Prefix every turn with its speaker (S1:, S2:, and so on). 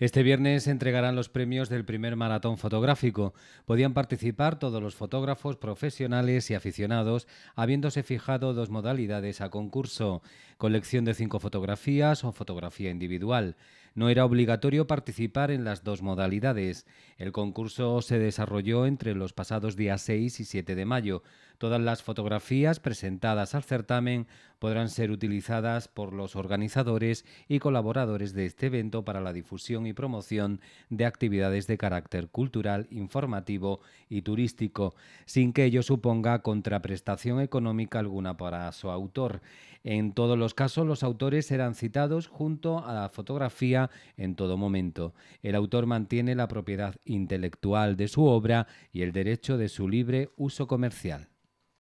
S1: Este viernes se entregarán los premios del primer maratón fotográfico. Podían participar todos los fotógrafos profesionales y aficionados, habiéndose fijado dos modalidades a concurso, colección de cinco fotografías o fotografía individual. No era obligatorio participar en las dos modalidades. El concurso se desarrolló entre los pasados días 6 y 7 de mayo. Todas las fotografías presentadas al certamen podrán ser utilizadas por los organizadores y colaboradores de este evento para la difusión y promoción de actividades de carácter cultural, informativo y turístico, sin que ello suponga contraprestación económica alguna para su autor. En todos los casos, los autores serán citados junto a la fotografía en todo momento. El autor mantiene la propiedad intelectual de su obra y el derecho de su libre uso comercial.